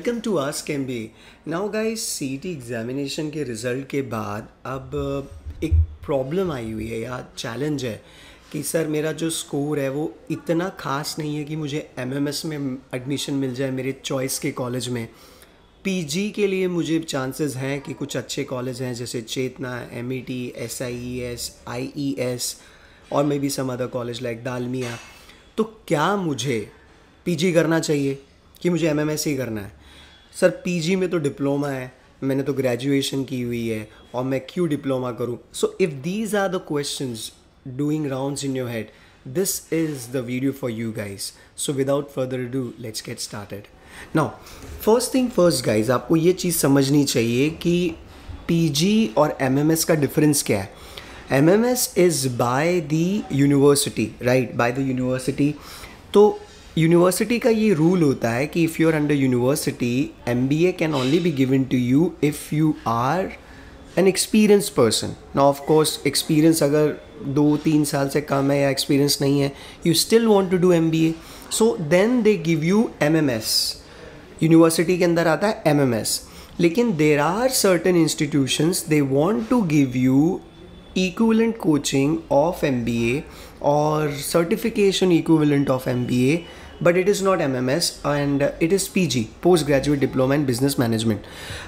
Welcome to ask M B now C T examination के result के बाद अब uh, एक प्रॉब्लम आई हुई है या चैलेंज है कि सर मेरा जो स्कोर है वो इतना ख़ास नहीं है कि मुझे एम एम एस में एडमिशन मिल जाए मेरे चॉइस के कॉलेज में पी जी के लिए मुझे चांसेस हैं कि कुछ अच्छे कॉलेज हैं जैसे Chetana M E T S I E S I E S और may be some other college like Dalmia तो क्या मुझे पी जी करना चाहिए कि मुझे एम एम एस ही करना है सर पीजी में तो डिप्लोमा है मैंने तो ग्रेजुएशन की हुई है और मैं क्यों डिप्लोमा करूँ so if these are the question doing round in your head this is the video for you guys so without further do let's get started now first thing first guys आपको ये चीज़ समझनी चाहिए कि जी और S का difference क्या है S is by the university right by the university तो यूनिवर्सिटी का ये रूल होता है कि if you are under university M B A can only be given to you if you are an experience person ना of course course experience अगर दो तीन साल से कम है या एक्सपीरियंस नहीं है you still want to do M B A so then they give you M M S university के अंदर आता है एम एम एस लेकिन there are certain institutions they want to give you equivalent coaching of M B A और certification equivalent of M B A but it is not M M S and it is P G post graduate diploma in business management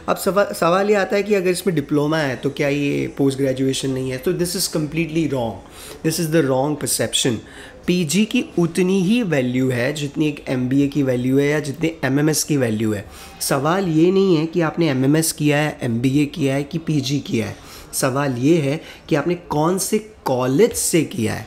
अब सवा, सवाल ये आता है कि अगर इसमें डिप्लोमा है तो क्या ये पोस्ट ग्रेजुएशन नहीं है तो this is completely wrong this is the wrong perception P G की उतनी ही वैल्यू है जितनी एक एम बी ए की वैल्यू है या जितनी एम एम एस की वैल्यू है सवाल ये नहीं है कि आपने एम एम एस किया है एम बी ए किया है कि पी जी किया है सवाल ये है कि आपने कौन से कॉलेज से किया है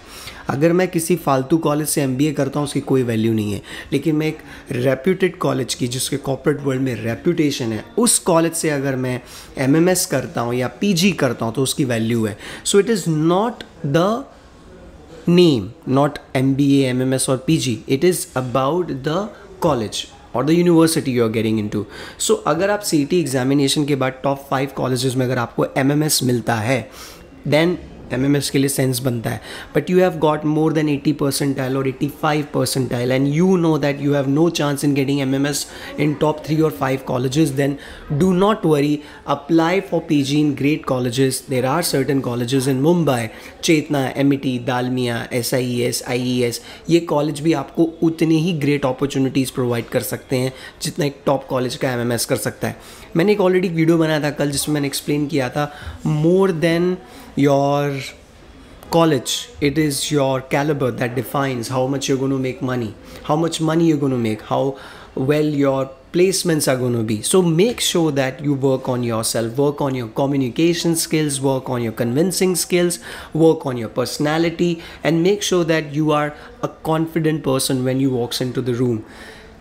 अगर मैं किसी फालतू कॉलेज से एम करता हूँ उसकी कोई वैल्यू नहीं है लेकिन मैं एक रेप्यूटेड कॉलेज की जिसके कॉपरेट वर्ल्ड में रेप्यूटेशन है उस कॉलेज से अगर मैं एम करता हूँ या पी करता हूँ तो उसकी वैल्यू है so it is not the name not M B M M S और P G it is about the college और the university you are getting into so अगर आप सी टी एग्जामिनेशन के बाद टॉप फाइव कॉलेज में अगर आपको M M S मिलता है देन एम के लिए सेंस बनता है but you have got more than eighty percentile और eighty five percent percentile and you know that you have no chance in getting M in top three और five colleges then do not worry apply for P G in great colleges there are certain colleges in Mumbai Chetana M E T Dalmia S I E S I E S ये college भी आपको उतनी ही great opportunities provide कर सकते हैं जितना एक top college का एम कर सकता है मैंने एक ऑलरेडी वीडियो बनाया था कल जिसमें मैंने एक्सप्लेन किया था more than your college it is your caliber that defines how much you're going to make money how much money you're going to make how well your placements are going to be so make sure that you work on yourself work on your communication skills work on your convincing skills work on your personality and make sure that you are a confident person when you walks into the room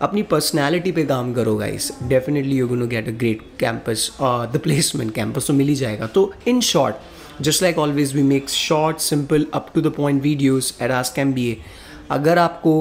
अपनी personality पे काम करो guys definitely you going to get a great campus the placement campus तो मिल ही जाएगा तो in short just always we make short simple up to the point videos at ask M B A अगर आपको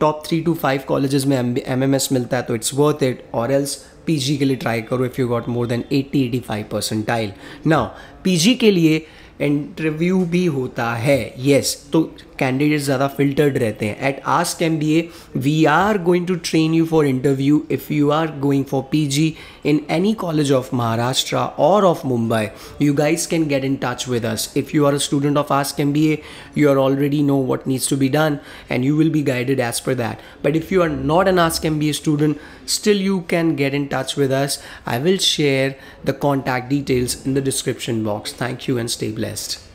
top three to five colleges में M M S मिलता है तो इट्स वर्थ इट और एल्स पी जी के लिए try करो if you got more than eighty eighty five percentile ना पी जी के लिए इंटरव्यू भी होता है येस yes, तो कैंडिडेट ज़्यादा फिल्टर्ड रहते हैं at ask M B A we are going to train you for interview if you are going for P G in any college of Maharashtra or of Mumbai, you guys can get in touch with us. If you are a student of Ask MBA, you already know what needs to be done and you will be guided as per that. But if you are not an Ask MBA student, still you can get in touch with us. I will share the contact details in the description box. Thank you and stay blessed.